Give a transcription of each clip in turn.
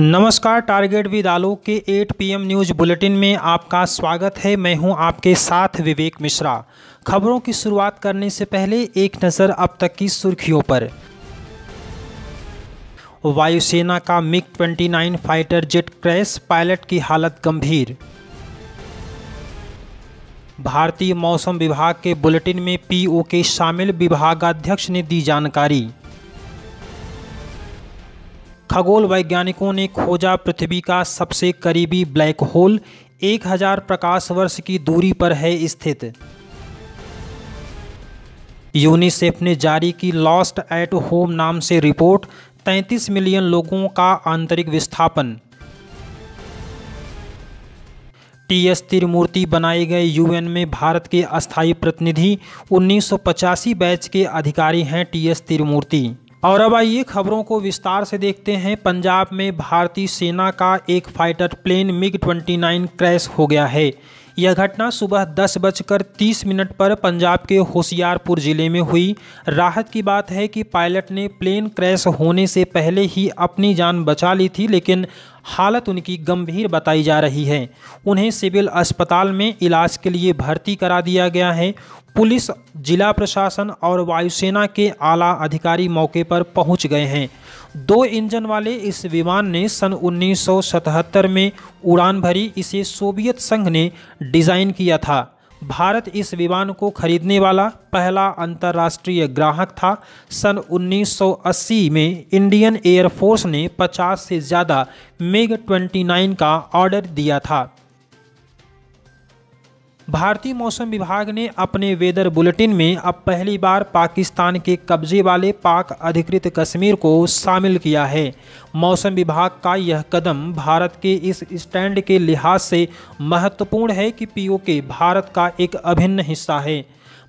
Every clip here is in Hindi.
नमस्कार टारगेट विद आलोक के 8 पीएम न्यूज बुलेटिन में आपका स्वागत है मैं हूं आपके साथ विवेक मिश्रा खबरों की शुरुआत करने से पहले एक नज़र अब तक की सुर्खियों पर वायुसेना का MiG 29 fighter jet crash pilot की हालत गंभीर भारतीय मौसम विभाग के बुलेटिन में पीओके शामिल विभागाध्यक्ष ने दी जानकारी खगोल वैज्ञानिकों ने खोजा पृथ्वी का सबसे करीबी ब्लैक होल 1000 प्रकाश वर्ष की दूरी पर है स्थित यूनिसेफ ने जारी की लॉस्ट एट होम नाम से रिपोर्ट 33 मिलियन लोगों का आंतरिक विस्थापन टी एस त्रिमूर्ति बनाए गए यूएन में भारत के अस्थायी प्रतिनिधि उन्नीस बैच के अधिकारी हैं टी एस त्रिमूर्ति और अब आइए खबरों को विस्तार से देखते हैं पंजाब में भारतीय सेना का एक फाइटर प्लेन मिग 29 क्रैश हो गया है यह घटना सुबह दस बजकर तीस मिनट पर पंजाब के होशियारपुर ज़िले में हुई राहत की बात है कि पायलट ने प्लेन क्रैश होने से पहले ही अपनी जान बचा ली थी लेकिन हालत उनकी गंभीर बताई जा रही है उन्हें सिविल अस्पताल में इलाज के लिए भर्ती करा दिया गया है पुलिस जिला प्रशासन और वायुसेना के आला अधिकारी मौके पर पहुंच गए हैं दो इंजन वाले इस विमान ने सन 1977 में उड़ान भरी इसे सोवियत संघ ने डिज़ाइन किया था भारत इस विमान को खरीदने वाला पहला अंतर्राष्ट्रीय ग्राहक था सन 1980 में इंडियन एयरफोर्स ने 50 से ज़्यादा मेग 29 का ऑर्डर दिया था भारतीय मौसम विभाग ने अपने वेदर बुलेटिन में अब पहली बार पाकिस्तान के कब्जे वाले पाक अधिकृत कश्मीर को शामिल किया है मौसम विभाग का यह कदम भारत के इस स्टैंड के लिहाज से महत्वपूर्ण है कि पीओके भारत का एक अभिन्न हिस्सा है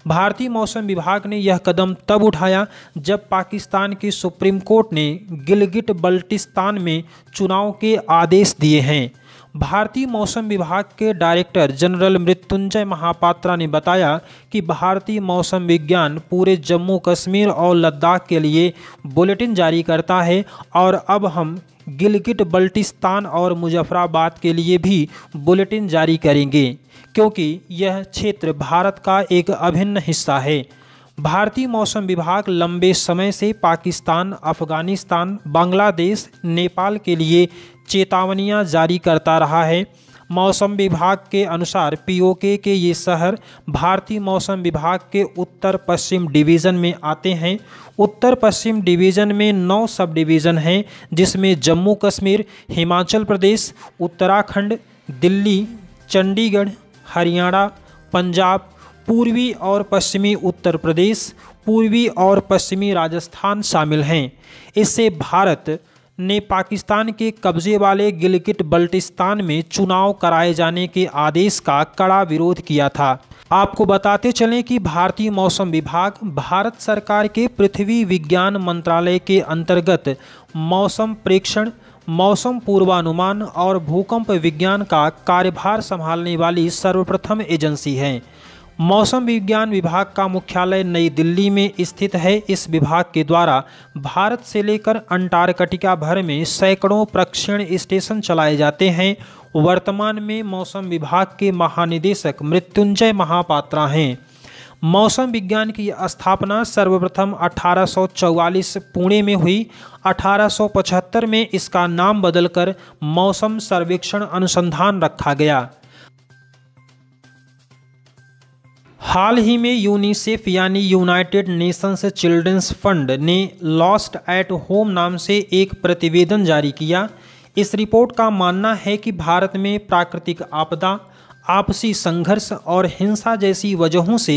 भारतीय मौसम विभाग ने यह कदम तब उठाया जब पाकिस्तान की सुप्रीम कोर्ट ने गिलगिट बल्टिस्तान में चुनाव के आदेश दिए हैं भारतीय मौसम विभाग के डायरेक्टर जनरल मृत्युंजय महापात्रा ने बताया कि भारतीय मौसम विज्ञान पूरे जम्मू कश्मीर और लद्दाख के लिए बुलेटिन जारी करता है और अब हम गिलगिट बल्टिस्तान और मुजफ्फराबाद के लिए भी बुलेटिन जारी करेंगे क्योंकि यह क्षेत्र भारत का एक अभिन्न हिस्सा है भारतीय मौसम विभाग लंबे समय से पाकिस्तान अफगानिस्तान बांग्लादेश नेपाल के लिए चेतावनियां जारी करता रहा है मौसम विभाग के अनुसार पीओके के ये शहर भारतीय मौसम विभाग के उत्तर पश्चिम डिवीज़न में आते हैं उत्तर पश्चिम डिवीज़न में नौ सब डिवीज़न हैं जिसमें जम्मू कश्मीर हिमाचल प्रदेश उत्तराखंड दिल्ली चंडीगढ़ हरियाणा पंजाब पूर्वी और पश्चिमी उत्तर प्रदेश पूर्वी और पश्चिमी राजस्थान शामिल हैं इससे भारत ने पाकिस्तान के कब्जे वाले गिलगिट बल्टिस्तान में चुनाव कराए जाने के आदेश का कड़ा विरोध किया था आपको बताते चलें कि भारतीय मौसम विभाग भारत सरकार के पृथ्वी विज्ञान मंत्रालय के अंतर्गत मौसम प्रेक्षण मौसम पूर्वानुमान और भूकंप विज्ञान का कार्यभार संभालने वाली सर्वप्रथम एजेंसी है मौसम विज्ञान विभाग का मुख्यालय नई दिल्ली में स्थित है इस विभाग के द्वारा भारत से लेकर अंटार्कटिका भर में सैकड़ों प्रक्षण स्टेशन चलाए जाते हैं वर्तमान में मौसम विभाग के महानिदेशक मृत्युंजय महापात्रा हैं मौसम विज्ञान की स्थापना सर्वप्रथम 1844 पुणे में हुई 1875 में इसका नाम बदलकर मौसम सर्वेक्षण अनुसंधान रखा गया हाल ही में यूनिसेफ यानी यूनाइटेड नेशंस चिल्ड्रंस फंड ने लॉस्ट एट होम नाम से एक प्रतिवेदन जारी किया इस रिपोर्ट का मानना है कि भारत में प्राकृतिक आपदा आपसी संघर्ष और हिंसा जैसी वजहों से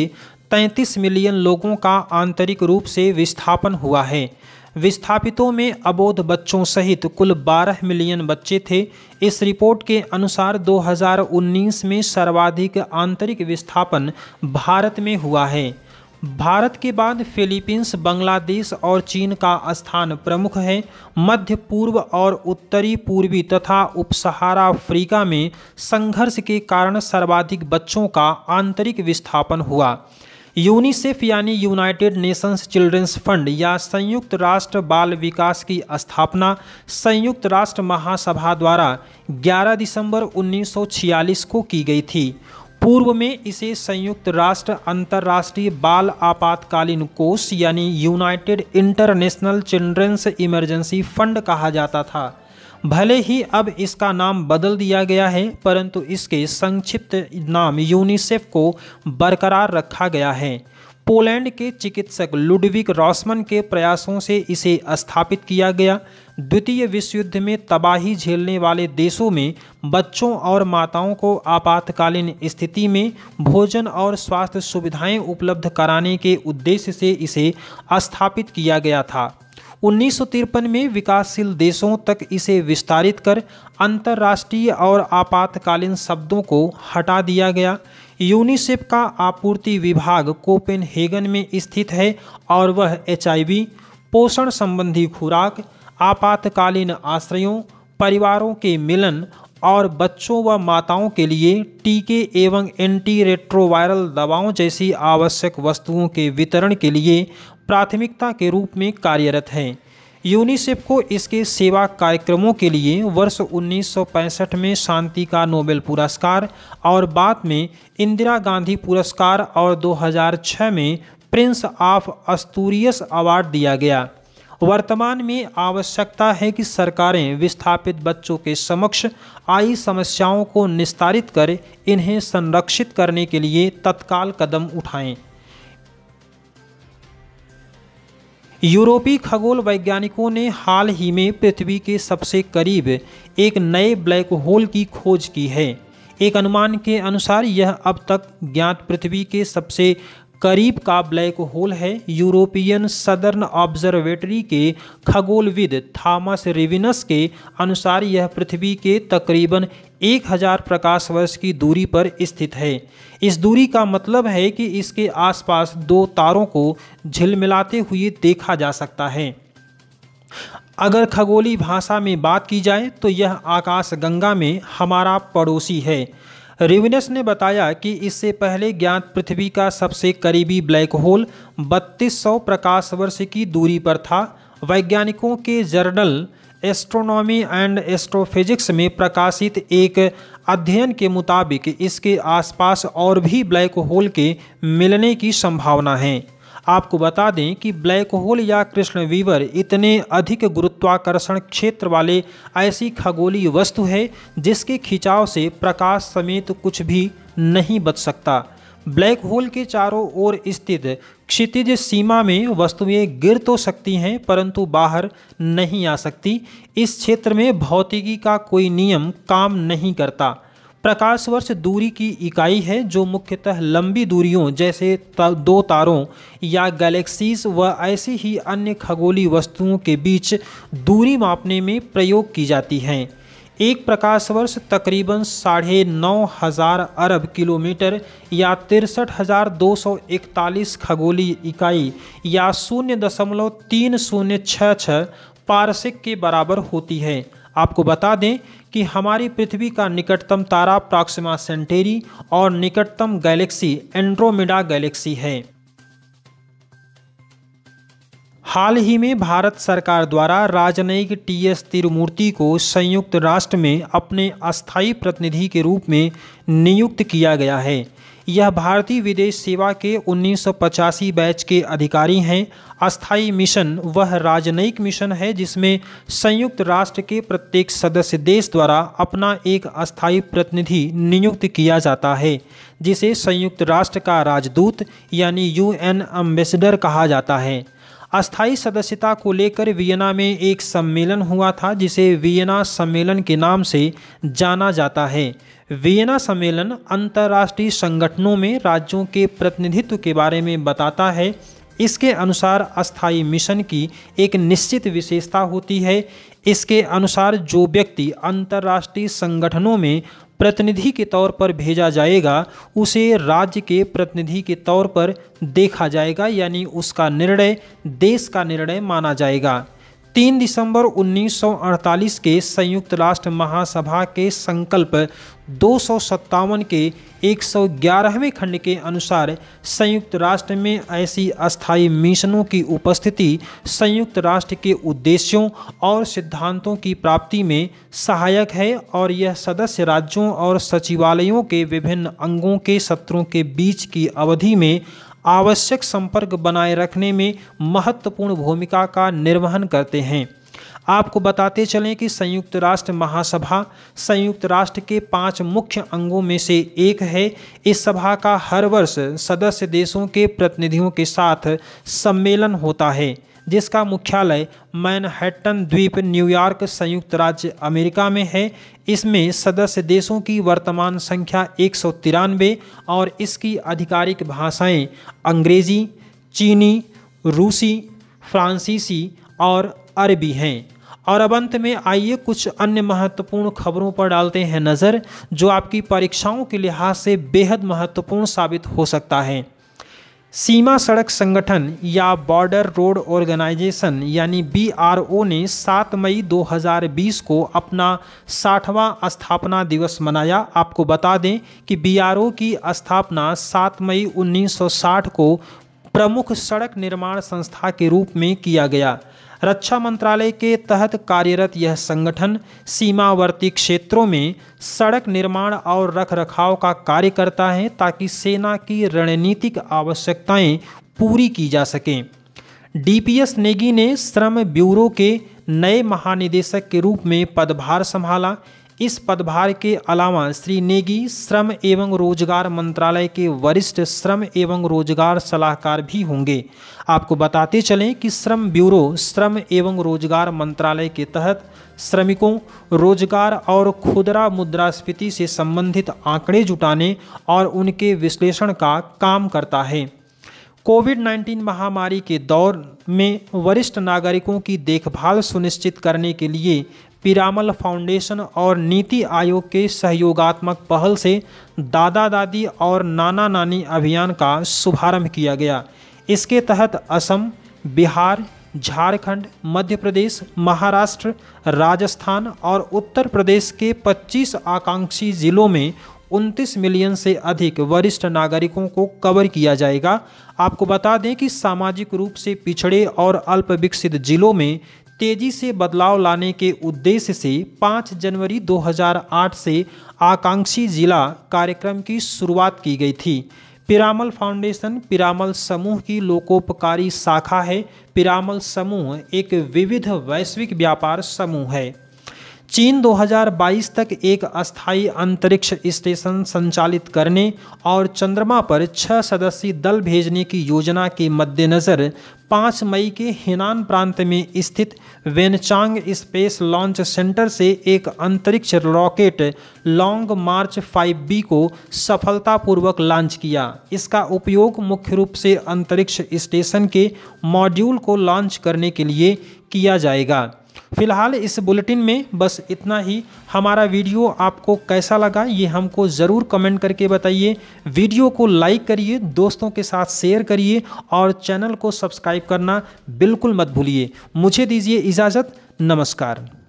33 मिलियन लोगों का आंतरिक रूप से विस्थापन हुआ है विस्थापितों में अबोध बच्चों सहित कुल 12 मिलियन बच्चे थे इस रिपोर्ट के अनुसार 2019 में सर्वाधिक आंतरिक विस्थापन भारत में हुआ है भारत के बाद फिलीपींस बांग्लादेश और चीन का स्थान प्रमुख है मध्य पूर्व और उत्तरी पूर्वी तथा उपसहारा अफ्रीका में संघर्ष के कारण सर्वाधिक बच्चों का आंतरिक विस्थापन हुआ यूनिसेफ यानी यूनाइटेड नेशंस चिल्ड्रंस फंड या संयुक्त राष्ट्र बाल विकास की स्थापना संयुक्त राष्ट्र महासभा द्वारा 11 दिसंबर 1946 को की गई थी पूर्व में इसे संयुक्त राष्ट्र अंतर्राष्ट्रीय बाल आपातकालीन कोष यानी United International children's emergency fund कहा जाता था भले ही अब इसका नाम बदल दिया गया है परंतु इसके संक्षिप्त नाम यूनिसेफ को बरकरार रखा गया है पोलैंड के चिकित्सक लुडविक रॉसमन के प्रयासों से इसे स्थापित किया गया द्वितीय विश्व युद्ध में तबाही झेलने वाले देशों में बच्चों और माताओं को आपातकालीन स्थिति में भोजन और स्वास्थ्य सुविधाएं उपलब्ध कराने के उद्देश्य से इसे स्थापित किया गया था उन्नीस में विकासशील देशों तक इसे विस्तारित कर अंतर्राष्ट्रीय और आपातकालीन शब्दों को हटा दिया गया यूनिसेफ का आपूर्ति विभाग कोपेनहेगन में स्थित है और वह एच पोषण संबंधी खुराक आपातकालीन आश्रयों परिवारों के मिलन और बच्चों व माताओं के लिए टीके एवं एंटी रेट्रोवायरल दवाओं जैसी आवश्यक वस्तुओं के वितरण के लिए प्राथमिकता के रूप में कार्यरत है यूनिसेफ को इसके सेवा कार्यक्रमों के लिए वर्ष 1965 में शांति का नोबेल पुरस्कार और बाद में इंदिरा गांधी पुरस्कार और 2006 में प्रिंस ऑफ अस्तूरियस अवार्ड दिया गया वर्तमान में आवश्यकता है कि सरकारें विस्थापित बच्चों के समक्ष आई समस्याओं को निस्तारित कर इन्हें संरक्षित करने के लिए तत्काल कदम उठाएं यूरोपीय खगोल वैज्ञानिकों ने हाल ही में पृथ्वी के सबसे करीब एक नए ब्लैक होल की खोज की है एक अनुमान के अनुसार यह अब तक ज्ञात पृथ्वी के सबसे करीब का ब्लैक होल है यूरोपियन सदर्न ऑब्जर्वेटरी के खगोलविद थॉमस रिविनस के अनुसार यह पृथ्वी के तकरीबन 1000 प्रकाश वर्ष की दूरी पर स्थित है इस दूरी का मतलब है कि इसके आसपास दो तारों को झिलमिलाते हुए देखा जा सकता है अगर खगोली भाषा में बात की जाए तो यह आकाशगंगा में हमारा पड़ोसी है रिविनस ने बताया कि इससे पहले ज्ञात पृथ्वी का सबसे करीबी ब्लैक होल 3200 प्रकाश वर्ष की दूरी पर था वैज्ञानिकों के जर्नल एस्ट्रोनॉमी एंड एस्ट्रोफिजिक्स में प्रकाशित एक अध्ययन के मुताबिक इसके आसपास और भी ब्लैक होल के मिलने की संभावना है आपको बता दें कि ब्लैक होल या कृष्ण वीवर इतने अधिक गुरुत्वाकर्षण क्षेत्र वाले ऐसी खगोलीय वस्तु है जिसके खिंचाव से प्रकाश समेत कुछ भी नहीं बच सकता ब्लैक होल के चारों ओर स्थित क्षितिज सीमा में वस्तुएं गिर तो सकती हैं परंतु बाहर नहीं आ सकती इस क्षेत्र में भौतिकी का कोई नियम काम नहीं करता प्रकाश वर्ष दूरी की इकाई है जो मुख्यतः लंबी दूरियों जैसे दो तारों या गैलेक्सीज व ऐसी ही अन्य खगोली वस्तुओं के बीच दूरी मापने में प्रयोग की जाती हैं एक प्रकाश वर्ष तकरीबन साढ़े नौ हजार अरब किलोमीटर या तिरसठ हजार दो सौ इकतालीस खगोलीय इकाई या शून्य दशमलव तीन शून्य छः छः पारसिक के बराबर होती है आपको बता दें कि हमारी पृथ्वी का निकटतम तारा प्रॉक्सिमा सेंटेरी और निकटतम गैलेक्सी एंड्रोमेडा गैलेक्सी है हाल ही में भारत सरकार द्वारा राजनयिक टी एस तिरुमूर्ति को संयुक्त राष्ट्र में अपने अस्थायी प्रतिनिधि के रूप में नियुक्त किया गया है यह भारतीय विदेश सेवा के उन्नीस बैच के अधिकारी हैं अस्थाई मिशन वह राजनयिक मिशन है जिसमें संयुक्त राष्ट्र के प्रत्येक सदस्य देश द्वारा अपना एक अस्थायी प्रतिनिधि नियुक्त किया जाता है जिसे संयुक्त राष्ट्र का राजदूत यानी यूएन एम्बेसडर कहा जाता है अस्थायी सदस्यता को लेकर वियना में एक सम्मेलन हुआ था जिसे वियना सम्मेलन के नाम से जाना जाता है वियना सम्मेलन अंतर्राष्ट्रीय संगठनों में राज्यों के प्रतिनिधित्व के बारे में बताता है इसके अनुसार अस्थाई मिशन की एक निश्चित विशेषता होती है इसके अनुसार जो व्यक्ति अंतर्राष्ट्रीय संगठनों में प्रतिनिधि के तौर पर भेजा जाएगा उसे राज्य के प्रतिनिधि के तौर पर देखा जाएगा यानी उसका निर्णय देश का निर्णय माना जाएगा तीन दिसंबर 1948 के संयुक्त राष्ट्र महासभा के संकल्प दो के 111वें खंड के अनुसार संयुक्त राष्ट्र में ऐसी अस्थायी मिशनों की उपस्थिति संयुक्त राष्ट्र के उद्देश्यों और सिद्धांतों की प्राप्ति में सहायक है और यह सदस्य राज्यों और सचिवालयों के विभिन्न अंगों के सत्रों के बीच की अवधि में आवश्यक संपर्क बनाए रखने में महत्वपूर्ण भूमिका का निर्वहन करते हैं आपको बताते चलें कि संयुक्त राष्ट्र महासभा संयुक्त राष्ट्र के पांच मुख्य अंगों में से एक है इस सभा का हर वर्ष सदस्य देशों के प्रतिनिधियों के साथ सम्मेलन होता है जिसका मुख्यालय मैनहट्टन द्वीप न्यूयॉर्क संयुक्त राज्य अमेरिका में है इसमें सदस्य देशों की वर्तमान संख्या एक और इसकी आधिकारिक भाषाएं अंग्रेजी चीनी रूसी फ्रांसीसी और अरबी हैं और अब अंत में आइए कुछ अन्य महत्वपूर्ण खबरों पर डालते हैं नज़र जो आपकी परीक्षाओं के लिहाज से बेहद महत्वपूर्ण साबित हो सकता है सीमा सड़क संगठन या बॉर्डर रोड ऑर्गेनाइजेशन यानी बीआरओ ने 7 मई 2020 को अपना साठवां स्थापना दिवस मनाया आपको बता दें कि बीआरओ की स्थापना 7 मई 1960 को प्रमुख सड़क निर्माण संस्था के रूप में किया गया रक्षा मंत्रालय के तहत कार्यरत यह संगठन सीमावर्ती क्षेत्रों में सड़क निर्माण और रखरखाव का कार्य करता है ताकि सेना की रणनीतिक आवश्यकताएं पूरी की जा सकें डीपीएस नेगी ने श्रम ब्यूरो के नए महानिदेशक के रूप में पदभार संभाला इस पदभार के अलावा श्री नेगी श्रम एवं रोजगार मंत्रालय के वरिष्ठ श्रम एवं रोजगार सलाहकार भी होंगे आपको बताते चलें कि श्रम ब्यूरो श्रम एवं रोजगार मंत्रालय के तहत श्रमिकों रोजगार और खुदरा मुद्रास्फीति से संबंधित आंकड़े जुटाने और उनके विश्लेषण का काम करता है कोविड 19 महामारी के दौर में वरिष्ठ नागरिकों की देखभाल सुनिश्चित करने के लिए पिरामल फाउंडेशन और नीति आयोग के सहयोगात्मक पहल से दादा दादी और नाना नानी अभियान का शुभारंभ किया गया इसके तहत असम बिहार झारखंड, मध्य प्रदेश महाराष्ट्र राजस्थान और उत्तर प्रदेश के 25 आकांक्षी जिलों में 29 मिलियन से अधिक वरिष्ठ नागरिकों को कवर किया जाएगा आपको बता दें कि सामाजिक रूप से पिछड़े और अल्प विकसित जिलों में तेजी से बदलाव लाने के उद्देश्य से 5 जनवरी 2008 से आकांक्षी जिला कार्यक्रम की शुरुआत की गई थी पिरामल फाउंडेशन पिरामल समूह की लोकोपकारी शाखा है पिरामल समूह एक विविध वैश्विक व्यापार समूह है चीन 2022 तक एक अस्थायी अंतरिक्ष स्टेशन संचालित करने और चंद्रमा पर छह सदस्यीय दल भेजने की योजना के मद्देनज़र 5 मई के हिनान प्रांत में स्थित वेनचांग स्पेस लॉन्च सेंटर से एक अंतरिक्ष रॉकेट लॉन्ग मार्च 5B को सफलतापूर्वक लॉन्च किया इसका उपयोग मुख्य रूप से अंतरिक्ष स्टेशन के मॉड्यूल को लॉन्च करने के लिए किया जाएगा फिलहाल इस बुलेटिन में बस इतना ही हमारा वीडियो आपको कैसा लगा ये हमको ज़रूर कमेंट करके बताइए वीडियो को लाइक करिए दोस्तों के साथ शेयर करिए और चैनल को सब्सक्राइब करना बिल्कुल मत भूलिए मुझे दीजिए इजाज़त नमस्कार